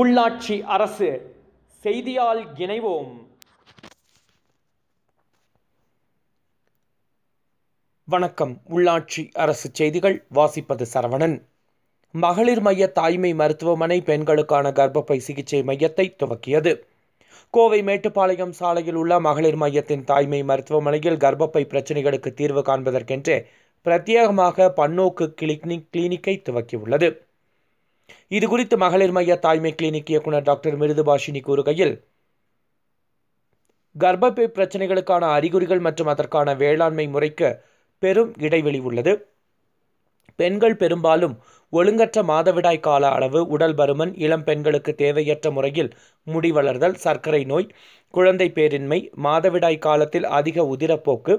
உள்ளாட்சி அரசு செய்தியால் இணைவோம் வணக்கம் உள்ளாட்சி அரசு செய்திகள் வாசிப்பது சரவணன் மகளிர் மைய தாய்மை மருத்துவமனை பெண்களுக்கான கர்ப்பப்பை சிகிச்சை மையத்தை துவக்கியது கோவை மேட்டுப்பாளையம் சாலையில் உள்ள மகளிர் மையத்தின் தாய்மை மருத்துவமனையில் கர்ப்பப்பை பிரச்சனைகளுக்கு தீர்வு காண்பதற்கென்று பிரத்யேகமாக பன்னோக்கு கிளினிக் கிளினிக்கை துவக்கியுள்ளது இதுகுறித்து மகளிர் மைய தாய்மை கிளினிக் இயக்குனர் டாக்டர் மிருதுபாஷினி கூறுகையில் கர்ப்பப்பை பிரச்சனைகளுக்கான அறிகுறிகள் மற்றும் அதற்கான வேளாண்மை முறைக்கு பெரும் இடைவெளி உள்ளது பெண்கள் பெரும்பாலும் ஒழுங்கற்ற மாதவிடாய் கால அளவு உடல் பருமன் இளம் பெண்களுக்கு தேவையற்ற முறையில் முடி வளர்தல் சர்க்கரை நோய் குழந்தை பேரின்மை மாதவிடாய் காலத்தில் அதிக உதிரப்போக்கு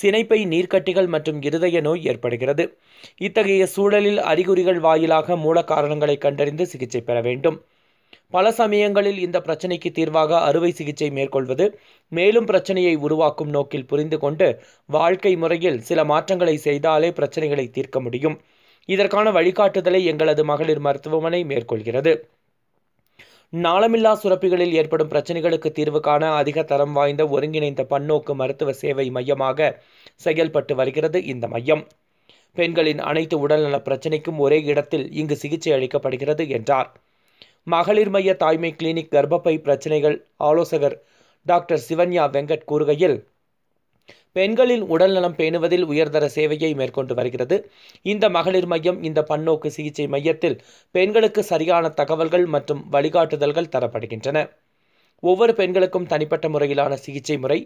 சினைப்பை நீர்க்கட்டிகள் மற்றும் இருதய நோய் ஏற்படுகிறது இத்தகைய சூழலில் அறிகுறிகள் வாயிலாக மூல காரணங்களை கண்டறிந்து சிகிச்சை பெற வேண்டும் பல சமயங்களில் இந்த பிரச்சினைக்கு தீர்வாக அறுவை சிகிச்சை மேற்கொள்வது மேலும் பிரச்சனையை உருவாக்கும் நோக்கில் புரிந்து கொண்டு வாழ்க்கை முறையில் சில மாற்றங்களை செய்தாலே பிரச்சனைகளை தீர்க்க முடியும் இதற்கான வழிகாட்டுதலை எங்களது மகளிர் மருத்துவமனை மேற்கொள்கிறது நாளமில்லா சுரப்பிகளில் ஏற்படும் பிரச்சனைகளுக்கு தீர்வு காண அதிக தரம் வாய்ந்த ஒருங்கிணைந்த பன்னோக்கு மருத்துவ சேவை மையமாக செயல்பட்டு வருகிறது இந்த மையம் பெண்களின் அனைத்து உடல்நல பிரச்சனைக்கும் ஒரே இடத்தில் இங்கு சிகிச்சை அளிக்கப்படுகிறது என்றார் மகளிர் மைய தாய்மை கிளினிக் கர்ப்பப்பை பிரச்சனைகள் ஆலோசகர் டாக்டர் சிவன்யா வெங்கட் கூறுகையில் பெண்களின் உடல்நலம் பேணுவதில் உயர்தர சேவையை மேற்கொண்டு வருகிறது இந்த மகளிர் மையம் இந்த பன்னோக்கு சிகிச்சை மையத்தில் பெண்களுக்கு சரியான தகவல்கள் மற்றும் வழிகாட்டுதல்கள் தரப்படுகின்றன ஒவ்வொரு பெண்களுக்கும் தனிப்பட்ட முறையிலான சிகிச்சை முறை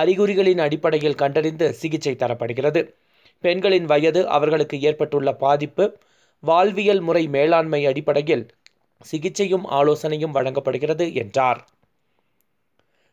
அறிகுறிகளின் அடிப்படையில் கண்டறிந்து சிகிச்சை தரப்படுகிறது பெண்களின் வயது அவர்களுக்கு ஏற்பட்டுள்ள பாதிப்பு வாழ்வியல் முறை மேலாண்மை அடிப்படையில் சிகிச்சையும் ஆலோசனையும் வழங்கப்படுகிறது என்றார்